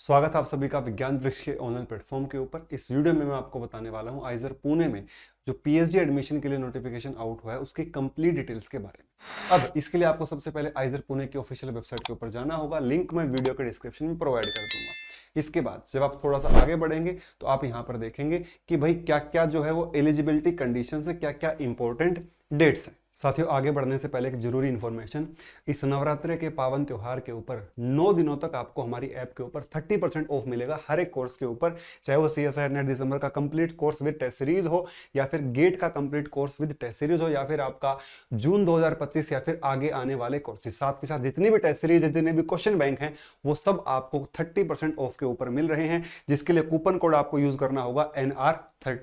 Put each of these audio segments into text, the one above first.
स्वागत है आप सभी का विज्ञान वृक्ष के ऑनलाइन प्लेटफॉर्म के ऊपर इस वीडियो में मैं आपको बताने वाला हूं आइजर पुणे में जो पीएचडी एडमिशन के लिए नोटिफिकेशन आउट हुआ है उसकी कंप्लीट डिटेल्स के बारे में अब इसके लिए आपको सबसे पहले आइजर पुणे की ऑफिशियल वेबसाइट के ऊपर जाना होगा लिंक मैं वीडियो के डिस्क्रिप्शन में प्रोवाइड कर दूंगा इसके बाद जब आप थोड़ा सा आगे बढ़ेंगे तो आप यहाँ पर देखेंगे कि भाई क्या क्या जो है वो एलिजिबिलिटी कंडीशन है क्या क्या इंपॉर्टेंट डेट्स हैं साथियों आगे बढ़ने से पहले एक जरूरी इन्फॉर्मेशन इस नवरात्र के पावन त्यौहार के ऊपर नौ दिनों तक आपको हमारी ऐप के ऊपर थर्टी परसेंट ऑफ मिलेगा हर एक कोर्स के ऊपर चाहे वो सी एस आई नेट दिसंबर का complete course with test series हो या फिर गेट का complete course with test series हो या फिर आपका जून दो या फिर आगे आने वाले कोर्सेज साथ के साथ जितनी भी टेस्ट सीरीज जितने भी क्वेश्चन बैंक हैं वो सब आपको थर्टी ऑफ के ऊपर मिल रहे हैं जिसके लिए कूपन कोड आपको यूज करना होगा एन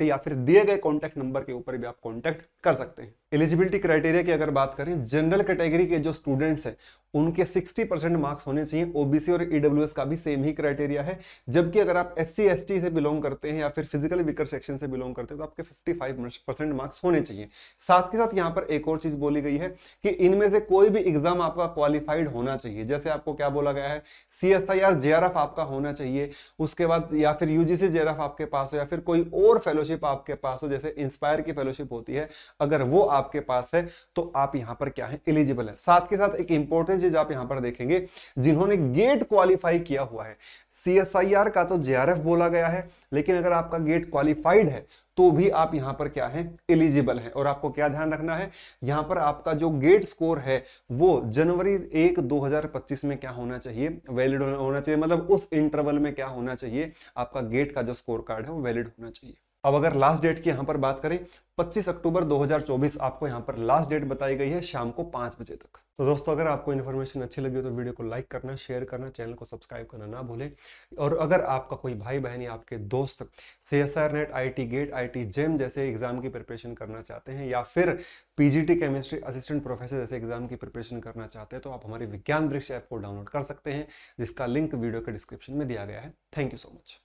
या फिर दिए गए कॉन्टैक्ट नंबर के ऊपर भी आप कॉन्टैक्ट कर सकते हैं एलिजिबिलिटी क्राइटेरिया की अगर बात करें जनरल कैटेगरी के जो स्टूडेंट्स हैं उनके 60 परसेंट मार्क्स होने चाहिए ओबीसी और ईडब्ल्यूएस e का भी सेम ही क्राइटेरिया है जबकि अगर आप एस सी से बिलोंग करते हैं या फिर फिजिकल वीकर सेक्शन से बिलोंग करते हैं तो आपके 55 परसेंट मार्क्स होने चाहिए साथ के साथ यहाँ पर एक और चीज बोली गई है कि इनमें से कोई भी एग्जाम आपका क्वालिफाइड होना चाहिए जैसे आपको क्या बोला गया है C S I R J आपका होना चाहिए उसके बाद या फिर यूजीसी जे आपके पास हो या फिर कोई और फेलोशिप आपके पास हो जैसे इंस्पायर की फेलोशिप होती है अगर वो आप आपके पास है तो आप यहां पर क्या है एलिजिबल है साथ के साथ एक इंपॉर्टेंट चीज आप यहां पर देखेंगे जिन्होंने गेट क्वालिफाई किया हुआ है सीएसआईआर का तो जेआरएफ बोला गया है लेकिन अगर आपका गेट क्वालिफाइड है तो भी आप यहां पर क्या है एलिजिबल है और आपको क्या ध्यान रखना है यहां पर आपका जो गेट स्कोर है वो जनवरी एक 2025 में क्या होना चाहिए वैलिड होना चाहिए मतलब उस इंटरवल में क्या होना चाहिए आपका गेट का जो स्कोर कार्ड है वो वैलिड होना चाहिए अब अगर लास्ट डेट की यहाँ पर बात करें 25 अक्टूबर 2024 आपको यहाँ पर लास्ट डेट बताई गई है शाम को पाँच बजे तक तो दोस्तों अगर आपको इन्फॉर्मेशन अच्छी लगी हो तो वीडियो को लाइक करना शेयर करना चैनल को सब्सक्राइब करना ना भूलें और अगर आपका कोई भाई बहन या आपके दोस्त C S R NET I T GATE I T JAM जैसे एग्जाम की प्रिपरेशन करना चाहते हैं या फिर पीजीटी केमिस्ट्री असिस्टेंट प्रोफेसर जैसे एग्जाम की प्रिपरेशन करना चाहते हैं तो आप हमारे विज्ञान वृक्ष ऐप को डाउनलोड कर सकते हैं जिसका लिंक वीडियो के डिस्क्रिप्शन में दिया गया है थैंक यू सो मच